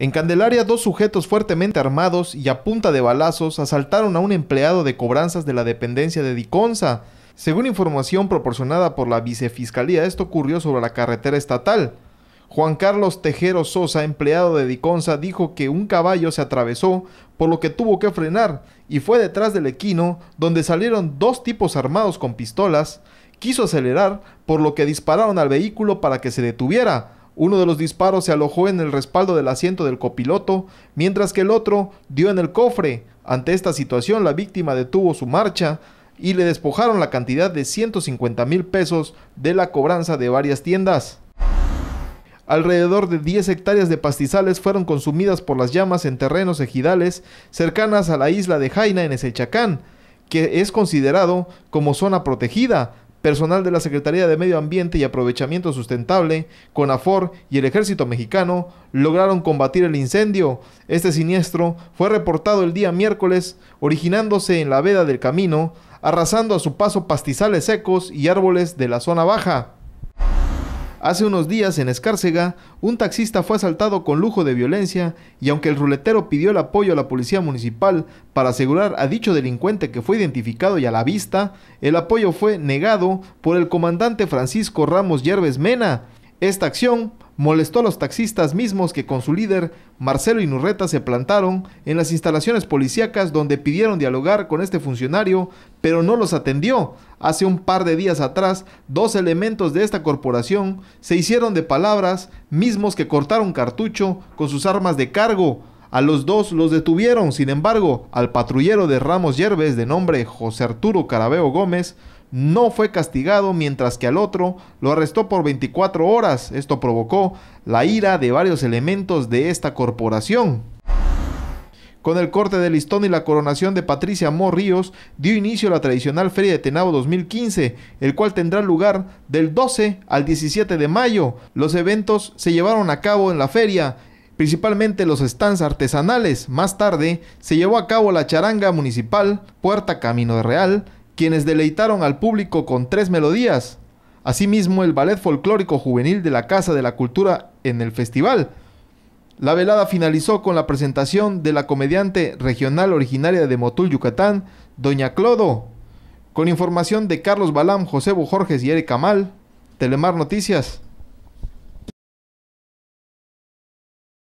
En Candelaria, dos sujetos fuertemente armados y a punta de balazos asaltaron a un empleado de cobranzas de la dependencia de Diconza. Según información proporcionada por la vicefiscalía, esto ocurrió sobre la carretera estatal. Juan Carlos Tejero Sosa, empleado de Diconza, dijo que un caballo se atravesó, por lo que tuvo que frenar, y fue detrás del equino, donde salieron dos tipos armados con pistolas. Quiso acelerar, por lo que dispararon al vehículo para que se detuviera. Uno de los disparos se alojó en el respaldo del asiento del copiloto, mientras que el otro dio en el cofre. Ante esta situación, la víctima detuvo su marcha y le despojaron la cantidad de 150 mil pesos de la cobranza de varias tiendas. Alrededor de 10 hectáreas de pastizales fueron consumidas por las llamas en terrenos ejidales cercanas a la isla de Jaina en Esechacán, que es considerado como zona protegida, personal de la Secretaría de Medio Ambiente y Aprovechamiento Sustentable, CONAFOR y el Ejército Mexicano lograron combatir el incendio. Este siniestro fue reportado el día miércoles, originándose en la veda del camino, arrasando a su paso pastizales secos y árboles de la zona baja. Hace unos días en Escárcega, un taxista fue asaltado con lujo de violencia y aunque el ruletero pidió el apoyo a la policía municipal para asegurar a dicho delincuente que fue identificado y a la vista, el apoyo fue negado por el comandante Francisco Ramos Yerves Mena. Esta acción molestó a los taxistas mismos que con su líder, Marcelo Inurreta, se plantaron en las instalaciones policíacas donde pidieron dialogar con este funcionario, pero no los atendió. Hace un par de días atrás, dos elementos de esta corporación se hicieron de palabras, mismos que cortaron cartucho con sus armas de cargo. A los dos los detuvieron, sin embargo, al patrullero de Ramos Yerbes de nombre José Arturo Carabeo Gómez no fue castigado, mientras que al otro lo arrestó por 24 horas. Esto provocó la ira de varios elementos de esta corporación. Con el corte de listón y la coronación de Patricia Morríos dio inicio a la tradicional Feria de Tenabo 2015, el cual tendrá lugar del 12 al 17 de mayo. Los eventos se llevaron a cabo en la feria, principalmente los stands artesanales. Más tarde se llevó a cabo la charanga municipal, Puerta Camino de Real, quienes deleitaron al público con tres melodías. Asimismo, el Ballet Folclórico Juvenil de la Casa de la Cultura en el festival. La velada finalizó con la presentación de la comediante regional originaria de Motul, Yucatán, Doña Clodo, con información de Carlos Balam, José Jorges y Eric Amal. Telemar Noticias.